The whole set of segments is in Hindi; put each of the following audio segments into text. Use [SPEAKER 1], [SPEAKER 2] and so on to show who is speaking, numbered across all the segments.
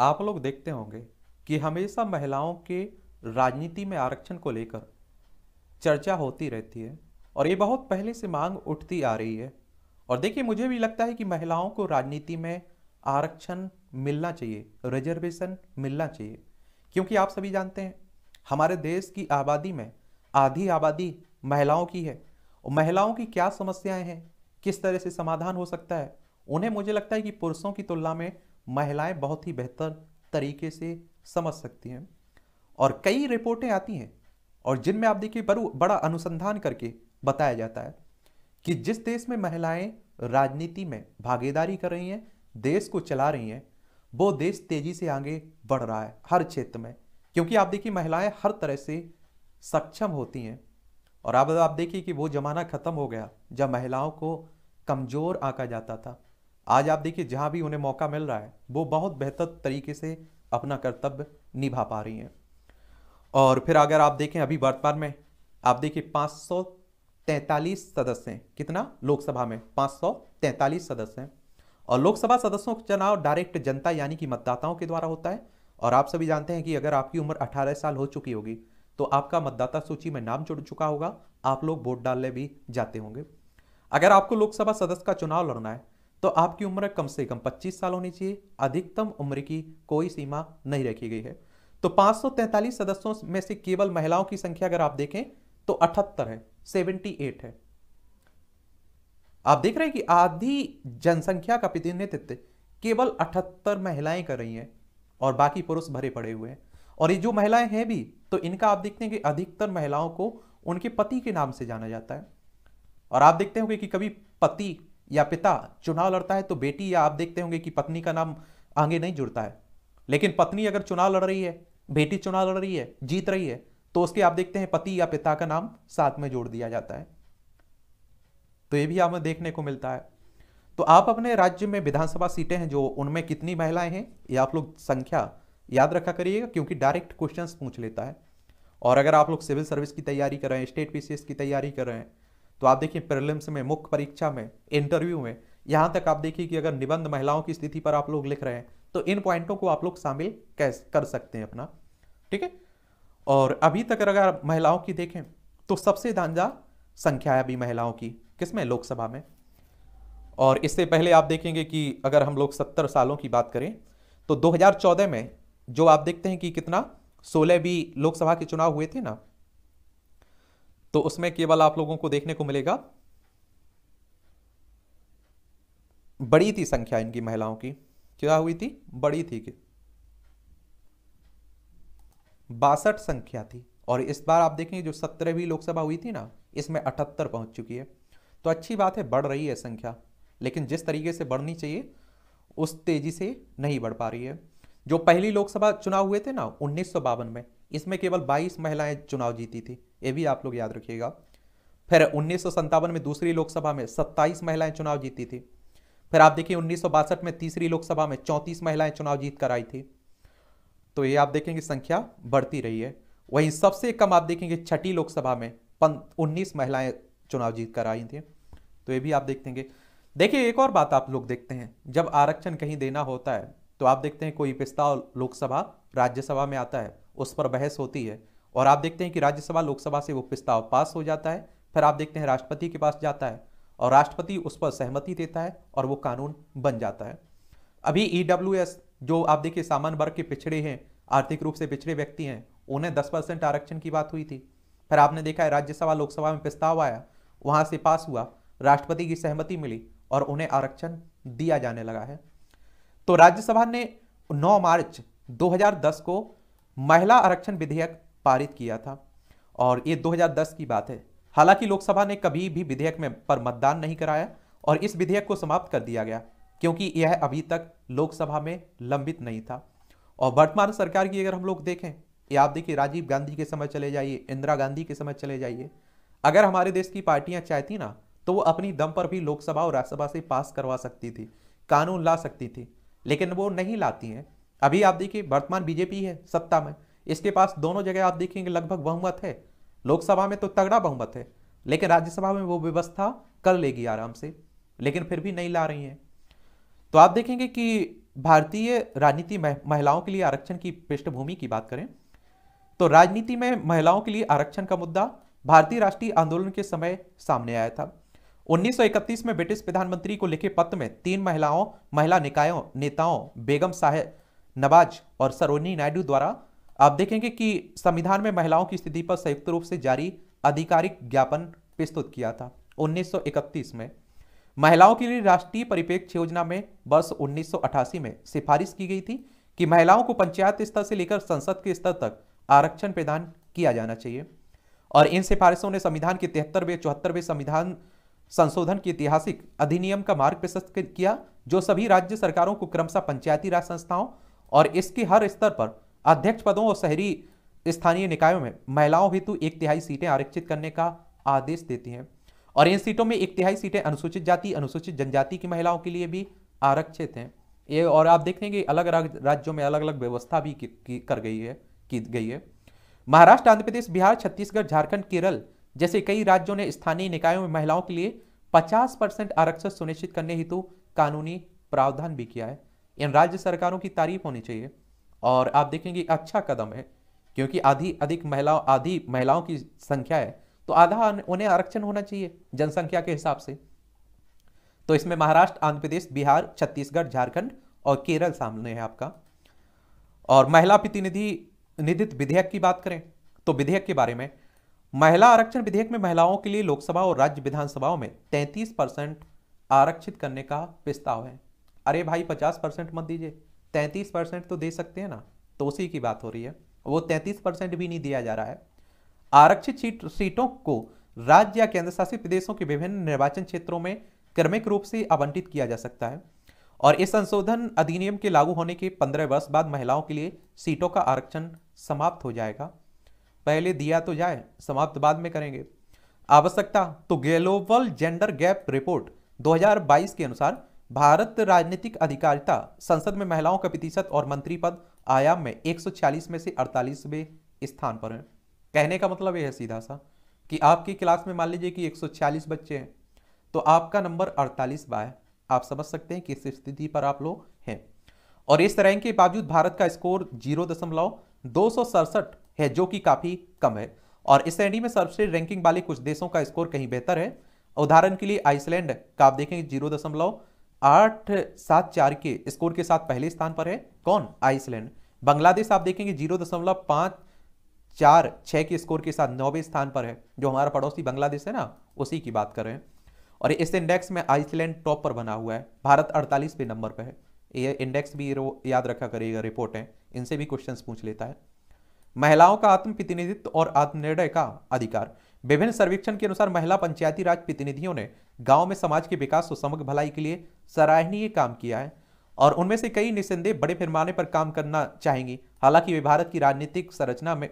[SPEAKER 1] आप लोग देखते होंगे कि हमेशा महिलाओं के राजनीति में आरक्षण को लेकर चर्चा होती रहती है और ये बहुत पहले से मांग उठती आ रही है और देखिए मुझे भी लगता है कि महिलाओं को राजनीति में आरक्षण मिलना चाहिए रिजर्वेशन मिलना चाहिए क्योंकि आप सभी जानते हैं हमारे देश की आबादी में आधी आबादी महिलाओं की है और महिलाओं की क्या समस्याएं हैं किस तरह से समाधान हो सकता है उन्हें मुझे लगता है कि पुरुषों की तुलना में महिलाएं बहुत ही बेहतर तरीके से समझ सकती हैं और कई रिपोर्टें आती हैं और जिनमें आप देखिए बड़ू बड़ा अनुसंधान करके बताया जाता है कि जिस देश में महिलाएं राजनीति में भागीदारी कर रही हैं देश को चला रही हैं वो देश तेजी से आगे बढ़ रहा है हर क्षेत्र में क्योंकि आप देखिए महिलाएं हर तरह से सक्षम होती हैं और अब आप देखिए कि वो ज़माना ख़त्म हो गया जब महिलाओं को कमज़ोर आका जाता था आज आप देखिए जहाँ भी उन्हें मौका मिल रहा है वो बहुत बेहतर तरीके से अपना कर्तव्य निभा पा रही हैं और फिर अगर आप देखें अभी वर्तमान में आप देखिए पाँच सदस्य हैं कितना लोकसभा में पाँच सदस्य हैं और लोकसभा सदस्यों का चुनाव डायरेक्ट जनता यानी कि मतदाताओं के द्वारा होता है और आप सभी जानते हैं कि अगर आपकी उम्र 18 साल हो चुकी होगी तो आपका मतदाता सूची में नाम जुड़ चुका होगा आप लोग वोट डालने भी जाते होंगे अगर आपको लोकसभा सदस्य का चुनाव लड़ना है तो आपकी उम्र कम से कम 25 साल होनी चाहिए अधिकतम उम्र की कोई सीमा नहीं रखी गई है तो 543 सदस्यों में से केवल महिलाओं की संख्या अगर आप देखें तो अठहत्तर है 78 है आप देख रहे हैं कि आधी जनसंख्या का प्रतिनिधित्व केवल अठहत्तर महिलाएं कर रही हैं और बाकी पुरुष भरे पड़े हुए हैं और ये जो महिलाएं हैं भी तो इनका आप देखते हैं कि अधिकतर महिलाओं को उनके पति के नाम से जाना जाता है और आप देखते होंगे कि कभी पति या पिता चुनाव लड़ता है तो बेटी या आप देखते होंगे कि पत्नी का नाम आगे नहीं जुड़ता है लेकिन पत्नी अगर चुनाव लड़ रही है बेटी चुनाव लड़ रही है जीत रही है तो उसके आप देखते हैं पति या पिता का नाम साथ में जोड़ दिया जाता है तो ये भी हमें देखने को मिलता है तो आप अपने राज्य में विधानसभा सीटें हैं जो उनमें कितनी महिलाएं हैं ये आप लोग संख्या याद रखा करिएगा क्योंकि डायरेक्ट क्वेश्चंस पूछ लेता है और अगर आप लोग सिविल सर्विस की तैयारी कर रहे हैं स्टेट पीसीएस की तैयारी कर रहे हैं तो आप देखिए प्रिलिम्स में मुख्य परीक्षा में इंटरव्यू में यहाँ तक आप देखिए कि अगर निबंध महिलाओं की स्थिति पर आप लोग लिख रहे हैं तो इन पॉइंटों को आप लोग शामिल कर सकते हैं अपना ठीक है और अभी तक अगर महिलाओं की देखें तो सबसे दांजा संख्या है अभी महिलाओं की किसमें लोकसभा में और इससे पहले आप देखेंगे कि अगर हम लोग सत्तर सालों की बात करें तो 2014 में जो आप देखते हैं कि कितना सोलह भी लोकसभा के चुनाव हुए थे ना तो उसमें केवल आप लोगों को देखने को मिलेगा बड़ी थी संख्या इनकी महिलाओं की क्या हुई थी बड़ी थी कि बासठ संख्या थी और इस बार आप देखेंगे जो सत्रहवीं लोकसभा हुई थी ना इसमें अठहत्तर पहुंच चुकी है तो अच्छी बात है बढ़ रही है संख्या लेकिन जिस तरीके से बढ़नी चाहिए उस तेजी से नहीं बढ़ पा रही है जो पहली लोकसभा चुनाव हुए थे ना उन्नीस में इसमें केवल 22 महिलाएं चुनाव जीती थी ये भी आप लोग याद रखिएगा फिर उन्नीस में दूसरी लोकसभा में सत्ताईस महिलाएं चुनाव जीती थी फिर आप देखिए उन्नीस में तीसरी लोकसभा में चौंतीस महिलाएं चुनाव जीत कर आई थी तो ये आप देखेंगे संख्या बढ़ती रही है वहीं सबसे कम आप देखेंगे छठी लोकसभा में उन्नीस महिलाएं चुनाव जीत कर आई थी तो ये भी आप देखेंगे देखिए एक और बात आप लोग देखते हैं जब आरक्षण कहीं देना होता है तो आप देखते हैं कोई प्रस्ताव लोकसभा राज्यसभा में आता है उस पर बहस होती है और आप देखते हैं कि राज्यसभा लोकसभा से वो प्रस्ताव पास हो जाता है फिर आप देखते हैं राष्ट्रपति के पास जाता है और राष्ट्रपति उस पर सहमति देता है और वो कानून बन जाता है अभी ई e जो आप देखिए सामान्य वर्ग के पिछड़े हैं आर्थिक रूप से पिछड़े व्यक्ति हैं उन्हें दस परसेंट आरक्षण की बात हुई थी फिर आपने देखा है राज्यसभा लोकसभा में प्रस्ताव आया वहाँ से पास हुआ राष्ट्रपति की सहमति मिली और उन्हें आरक्षण दिया जाने लगा है तो राज्यसभा ने 9 मार्च 2010 को महिला आरक्षण विधेयक पारित किया था और ये 2010 की बात है हालांकि लोकसभा ने कभी भी विधेयक में पर मतदान नहीं कराया और इस विधेयक को समाप्त कर दिया गया क्योंकि यह अभी तक लोकसभा में लंबित नहीं था और वर्तमान सरकार की अगर हम लोग देखें या आप देखिए राजीव गांधी के समय चले जाइए इंदिरा गांधी के समय चले जाइए अगर हमारे देश की पार्टियां चाहती ना तो वो अपनी दम पर भी लोकसभा और राज्यसभा से पास करवा सकती थी कानून ला सकती थी लेकिन वो नहीं लाती हैं अभी आप देखिए वर्तमान बीजेपी है सत्ता में इसके पास दोनों जगह आप देखेंगे लगभग बहुमत है लोकसभा में तो तगड़ा बहुमत है लेकिन राज्यसभा में वो व्यवस्था कर लेगी आराम से लेकिन फिर भी नहीं ला रही है तो आप देखेंगे कि भारतीय राजनीति महिलाओं के लिए आरक्षण की पृष्ठभूमि की बात करें तो राजनीति में महिलाओं के लिए आरक्षण का मुद्दा भारतीय राष्ट्रीय आंदोलन के समय सामने आया था 1931 में ब्रिटिश प्रधानमंत्री को लिखे पत्र में तीन महिलाओं महिला निकायों नेताओं बेगम साहेब नवाज और सरोनी नायडू द्वारा आप देखेंगे कि संविधान में महिलाओं की स्थिति पर संयुक्त रूप से जारी आधिकारिक ज्ञापन प्रस्तुत किया था 1931 में महिलाओं के लिए राष्ट्रीय परिपेक्ष योजना में वर्ष 1988 में सिफारिश की गई थी कि महिलाओं को पंचायत स्तर से लेकर संसद के स्तर तक आरक्षण प्रदान किया जाना चाहिए और इन सिफारिशों ने संविधान के तिहत्तरवें चौहत्तरवें संविधान संशोधन के ऐतिहासिक अधिनियम का मार्ग प्रशस्त किया जो सभी राज्य सरकारों को क्रमशः पंचायती राज संस्थाओं और इसके हर स्तर पर अध्यक्ष पदों और शहरी स्थानीय निकायों में महिलाओं हेतु एक तिहाई सीटें आरक्षित करने का आदेश देती हैं और इन सीटों में एक तिहाई सीटें अनुसूचित जाति अनुसूचित जनजाति की महिलाओं के लिए भी आरक्षित हैं ये और आप देखेंगे अलग अलग राज्यों में अलग अलग व्यवस्था भी की, की, कर गई है की गई है महाराष्ट्र आंध्र प्रदेश बिहार छत्तीसगढ़ झारखंड केरल जैसे कई राज्यों ने स्थानीय निकायों में महिलाओं के लिए 50 परसेंट आरक्षण सुनिश्चित करने हेतु कानूनी प्रावधान भी किया है इन राज्य सरकारों की तारीफ होनी चाहिए और आप देखेंगे अच्छा कदम है क्योंकि आधी अधिक महिलाओं आधी महिलाओं की संख्या है तो आधा उन्हें आरक्षण होना चाहिए जनसंख्या के हिसाब से तो इसमें महाराष्ट्र आंध्र प्रदेश बिहार छत्तीसगढ़ झारखंड और केरल सामने है आपका और महिला प्रतिनिधि निधित विधेयक की बात करें तो विधेयक के बारे में महिला आरक्षण विधेयक में महिलाओं के लिए लोकसभा और राज्य विधानसभाओं में 33 परसेंट आरक्षित करने का प्रस्ताव है अरे भाई 50 परसेंट मत दीजिए तैंतीस परसेंट तो दे सकते हैं ना तो उसी की बात हो रही है वो तैंतीस परसेंट भी नहीं दिया जा रहा है आरक्षित सीटों को राज्य या केंद्र शासित प्रदेशों के विभिन्न निर्वाचन क्षेत्रों में क्रमिक रूप से आवंटित किया जा सकता है और इस संशोधन अधिनियम के लागू होने के पंद्रह वर्ष बाद महिलाओं के लिए सीटों का आरक्षण समाप्त हो जाएगा पहले दिया तो जाए समाप्त बाद में करेंगे आवश्यकता तो ग्लोबल जेंडर गैप रिपोर्ट 2022 के अनुसार भारत राजनीतिक अधिकारिता संसद में महिलाओं का प्रतिशत और मंत्री पद आयाम में 140 में से 48वें स्थान पर है कहने का मतलब यह है सीधा सा कि आपकी क्लास में मान लीजिए कि 140 बच्चे हैं तो आपका नंबर 48 बाय आप समझ सकते हैं किस स्थिति पर आप लोग हैं और इस रैंक के बावजूद भारत का स्कोर जीरो दशमलव दो सौ सड़सठ है जो कि काफ़ी कम है और इस श्रेणी में सर्वश्रेष्ठ रैंकिंग वाले कुछ देशों का स्कोर कहीं बेहतर है उदाहरण के लिए आइसलैंड का आप देखेंगे जीरो दशमलव आठ सात चार के स्कोर के साथ पहले स्थान पर है कौन आइसलैंड बांग्लादेश आप देखेंगे जीरो दशमलव पाँच चार छः के स्कोर के साथ नौवें स्थान पर है जो हमारा पड़ोसी बांग्लादेश है ना उसी की बात करें और इस इंडेक्स में आइसलैंड टॉप पर बना हुआ है भारत अड़तालीस पे नंबर पर है ये इंडेक्स भी याद रखा करेगा रिपोर्टें इनसे भी क्वेश्चन पूछ लेता है महिलाओं का आत्म प्रतिनिधित्व और आत्मनिर्णय का अधिकार विभिन्न सर्वेक्षण के अनुसार महिला पंचायती राज प्रतिनिधियों ने गांव में समाज के विकास और समग्र भलाई के लिए सराहनीय काम किया है और उनमें से कई निस्संदेह बड़े पैमाने पर काम करना चाहेंगी हालांकि वे भारत की राजनीतिक संरचना में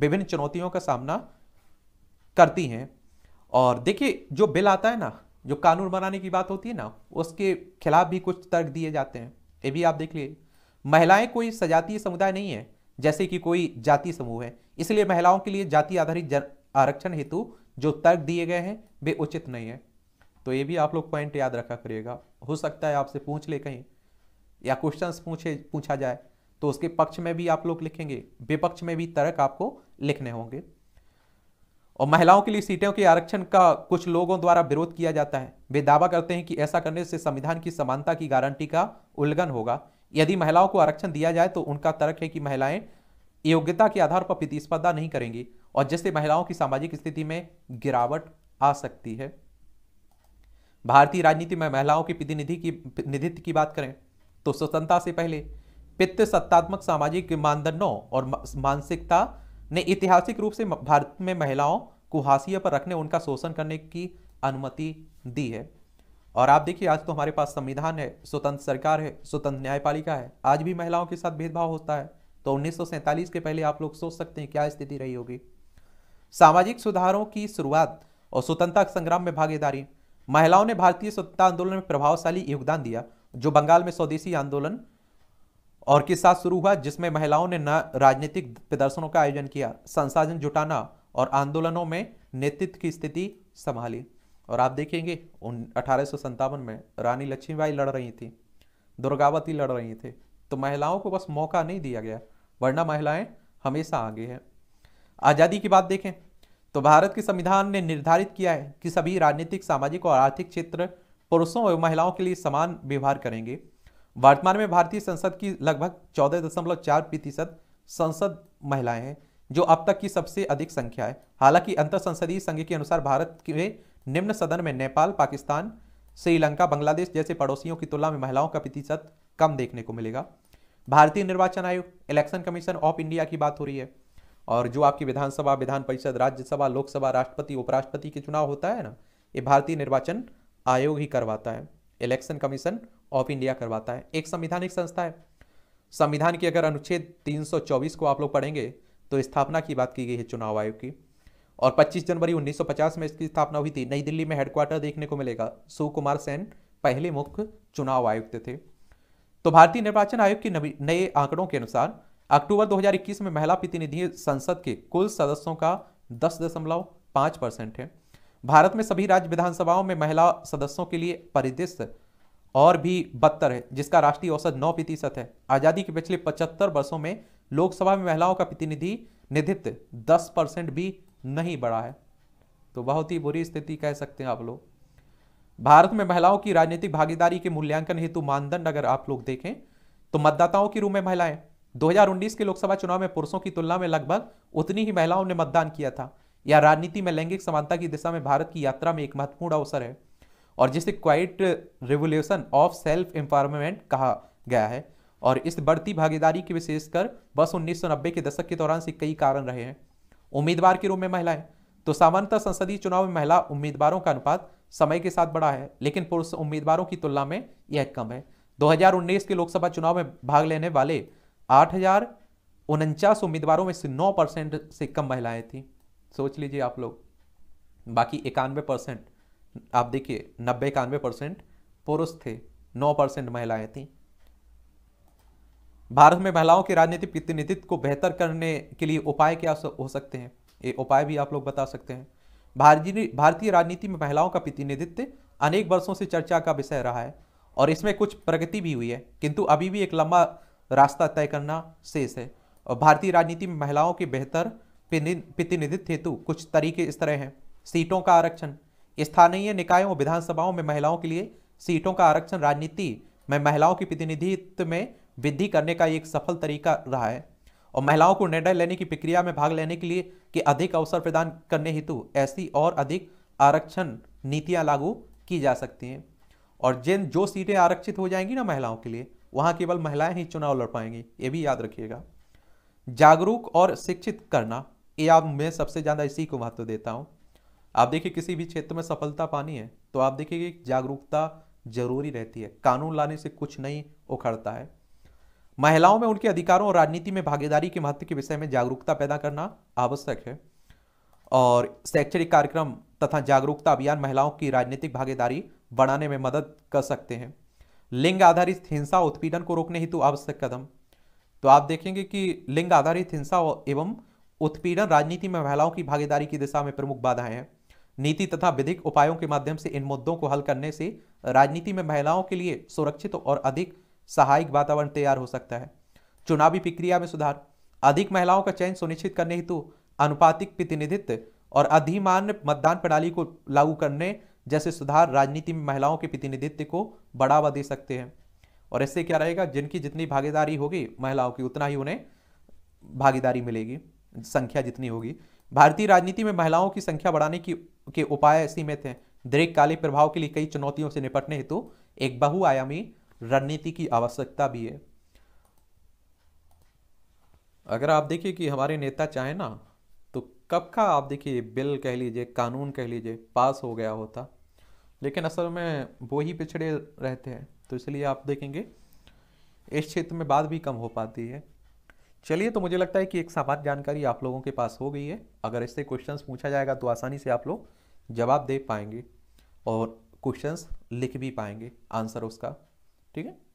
[SPEAKER 1] विभिन्न चुनौतियों का सामना करती हैं और देखिए जो बिल आता है ना जो कानून बनाने की बात होती है ना उसके खिलाफ भी कुछ तर्क दिए जाते हैं ये भी आप देख लिए महिलाएं कोई सजातीय समुदाय नहीं है जैसे कि कोई जाति समूह है इसलिए महिलाओं के लिए जाति आधारित आरक्षण हेतु जो तर्क दिए गए हैं वे उचित नहीं है तो ये भी आप लोग पॉइंट याद रखा करिएगा हो सकता है आपसे पूछ ले कहीं या क्वेश्चन पूछे पूछा जाए तो उसके पक्ष में भी आप लोग लिखेंगे विपक्ष में भी तर्क आपको लिखने होंगे और महिलाओं के लिए सीटों के आरक्षण का कुछ लोगों द्वारा विरोध किया जाता है वे दावा करते हैं कि ऐसा करने से संविधान की समानता की गारंटी का उल्लंघन होगा यदि महिलाओं को आरक्षण दिया जाए तो उनका तर्क है कि महिलाएं योग्यता के आधार पर प्रतिस्पर्धा नहीं करेंगी और जिससे महिलाओं की सामाजिक स्थिति में गिरावट आ सकती है भारतीय राजनीति में महिलाओं की प्रतिनिधि की निधित्व की बात करें तो स्वतंत्रता से पहले पित्त सत्तात्मक सामाजिक मानदंडों और मानसिकता ने ऐतिहासिक रूप से भारत में महिलाओं को हाशिए पर रखने उनका शोषण करने की अनुमति दी है और आप देखिए आज तो हमारे पास संविधान है स्वतंत्र सरकार है स्वतंत्र न्यायपालिका है आज भी महिलाओं के साथ भेदभाव होता है तो उन्नीस के पहले आप लोग सोच सकते हैं क्या स्थिति रही होगी सामाजिक सुधारों की शुरुआत और स्वतंत्रता संग्राम में भागीदारी महिलाओं ने भारतीय स्वतंत्रता आंदोलन में प्रभावशाली योगदान दिया जो बंगाल में स्वदेशी आंदोलन और के साथ शुरू हुआ जिसमें महिलाओं ने न राजनीतिक प्रदर्शनों का आयोजन किया संसाधन जुटाना और आंदोलनों में नेतृत्व की स्थिति संभाली और आप देखेंगे उन अठारह में रानी लक्ष्मीबाई लड़ रही थी दुर्गावती लड़ रही थी तो महिलाओं को बस मौका नहीं दिया गया वरना महिलाएं हमेशा आगे हैं आज़ादी की बात देखें तो भारत के संविधान ने निर्धारित किया है कि सभी राजनीतिक सामाजिक और आर्थिक क्षेत्र पुरुषों एवं महिलाओं के लिए समान व्यवहार करेंगे वर्तमान में भारतीय संसद की लगभग चौदह दशमलव चार प्रतिशत संसद महिलाएं हैं जो अब तक की सबसे अधिक संख्या है हालांकि अंतर संसदीय संघ के अनुसार भारत के निम्न सदन में नेपाल पाकिस्तान श्रीलंका बांग्लादेश जैसे पड़ोसियों की तुलना में महिलाओं का प्रतिशत कम देखने को मिलेगा भारतीय निर्वाचन आयोग इलेक्शन कमीशन ऑफ इंडिया की बात हो रही है और जो आपकी विधानसभा विधान परिषद राज्यसभा लोकसभा राष्ट्रपति उपराष्ट्रपति के चुनाव होता है ना ये भारतीय निर्वाचन आयोग ही करवाता है इलेक्शन कमीशन ऑफ इंडिया करवाता है एक संविधानिक संस्था है संविधान की अगर अनुच्छेद 324 को आप लोग पढ़ेंगे तो स्थापना की बात की गई है चुनाव आयोग की और 25 जनवरी 1950 में इसकी स्थापना हुई थी नई दिल्ली में हेडक्वार्टर देखने को मिलेगा सुकुमार सेन पहले मुख्य चुनाव आयुक्त थे तो भारतीय निर्वाचन आयोग के नए आंकड़ों के अनुसार अक्टूबर 2021 में महिला प्रतिनिधि संसद के कुल सदस्यों का दस दशमलव पांच परसेंट है भारत में सभी राज्य विधानसभाओं में महिला सदस्यों के लिए परिदृश्य और भी बदतर है जिसका राष्ट्रीय औसत नौ प्रतिशत है आज़ादी के पिछले पचहत्तर वर्षों में लोकसभा में महिलाओं का प्रतिनिधि निधित्व दस परसेंट भी नहीं बढ़ा है तो बहुत ही बुरी स्थिति कह सकते हैं आप लोग भारत में महिलाओं की राजनीतिक भागीदारी के मूल्यांकन हेतु मानदंड अगर आप लोग देखें तो मतदाताओं की रूप में महिलाएं 2019 के लोकसभा चुनाव में पुरुषों की तुलना में लगभग उतनी ही महिलाओं ने मतदान किया था यह राजनीति में लैंगिक समानता की दिशा में भारत की यात्रा में एक महत्वपूर्ण अवसर है और जिसे quiet revolution of self empowerment कहा गया है और इस बढ़ती भागीदारी की विशेषकर बस उन्नीस के दशक के दौरान से कई कारण रहे हैं उम्मीदवार के रूप में महिलाएं तो सामान्यतः संसदीय चुनाव में महिला उम्मीदवारों का अनुपात समय के साथ बढ़ा है लेकिन पुरुष उम्मीदवारों की तुलना में यह कम है 2019 के लोकसभा चुनाव में भाग लेने वाले आठ हजार उनचास उम्मीदवारों में से नौ परसेंट से कम महिलाएं थी सोच लीजिए आप लोग बाकी इक्यानवे परसेंट आप देखिए नब्बे इक्यानवे परसेंट पुरुष थे नौ परसेंट महिलाएं थी भारत में महिलाओं की राजनीतिक प्रतिनिधित्व को बेहतर करने के लिए उपाय क्या हो सकते हैं ये उपाय भी आप लोग बता सकते हैं भारतीय भारतीय राजनीति में महिलाओं का प्रतिनिधित्व अनेक वर्षों से चर्चा का विषय रहा है और इसमें कुछ प्रगति भी हुई है किंतु अभी भी एक लंबा रास्ता तय करना शेष है और भारतीय राजनीति में महिलाओं के बेहतर प्रतिनिधित्व हेतु कुछ तरीके इस तरह हैं सीटों का आरक्षण स्थानीय निकायों और विधानसभाओं में महिलाओं के लिए सीटों का आरक्षण राजनीति में महिलाओं के प्रतिनिधित्व में वृद्धि करने का एक सफल तरीका रहा है और महिलाओं को निर्णय लेने की प्रक्रिया में भाग लेने के लिए के अधिक अवसर प्रदान करने हेतु ऐसी और अधिक आरक्षण नीतियाँ लागू की जा सकती हैं और जिन जो सीटें आरक्षित हो जाएंगी ना महिलाओं के लिए वहाँ केवल महिलाएं ही चुनाव लड़ पाएंगी ये भी याद रखिएगा जागरूक और शिक्षित करना ये आप मैं सबसे ज़्यादा इसी को महत्व देता हूँ आप देखिए किसी भी क्षेत्र में सफलता पानी है तो आप देखिए कि जागरूकता जरूरी रहती है कानून लाने से कुछ नहीं उखड़ता है महिलाओं में उनके अधिकारों और राजनीति में भागीदारी के महत्व के विषय में जागरूकता पैदा करना आवश्यक है और शैक्षणिक कार्यक्रम तथा जागरूकता अभियान महिलाओं की राजनीतिक भागीदारी बढ़ाने में मदद कर सकते हैं लिंग आधारित हिंसा उत्पीड़न को रोकने हेतु आवश्यक कदम तो आप देखेंगे कि लिंग आधारित हिंसा एवं उत्पीड़न राजनीति में महिलाओं की भागीदारी की दिशा में प्रमुख बाधाएं हैं नीति तथा विधिक उपायों के माध्यम से इन मुद्दों को हल करने से राजनीति में महिलाओं के लिए सुरक्षित और अधिक सहायक वातावरण तैयार हो सकता है चुनावी प्रक्रिया में सुधार अधिक महिलाओं का चयन सुनिश्चित करने हेतु अनुपातिक प्रतिनिधित्व और अधिमान्य मतदान प्रणाली को लागू करने जैसे सुधार राजनीति में महिलाओं के प्रतिनिधित्व को बढ़ावा दे सकते हैं और ऐसे क्या रहेगा जिनकी जितनी भागीदारी होगी महिलाओं की उतना ही उन्हें भागीदारी मिलेगी संख्या जितनी होगी भारतीय राजनीति में महिलाओं की संख्या बढ़ाने की के उपाय सीमित हैं दीर्घकालिक प्रभाव के लिए कई चुनौतियों से निपटने हेतु तो एक बहुआयामी रणनीति की आवश्यकता भी है अगर आप देखिए कि हमारे नेता चाहें ना तो कब का आप देखिए बिल कह लीजिए कानून कह लीजिए पास हो गया होता लेकिन असल में वो ही पिछड़े रहते हैं तो इसलिए आप देखेंगे इस क्षेत्र में बात भी कम हो पाती है चलिए तो मुझे लगता है कि एक सामान्य जानकारी आप लोगों के पास हो गई है अगर इससे क्वेश्चंस पूछा जाएगा तो आसानी से आप लोग जवाब दे पाएंगे और क्वेश्चंस लिख भी पाएंगे आंसर उसका ठीक है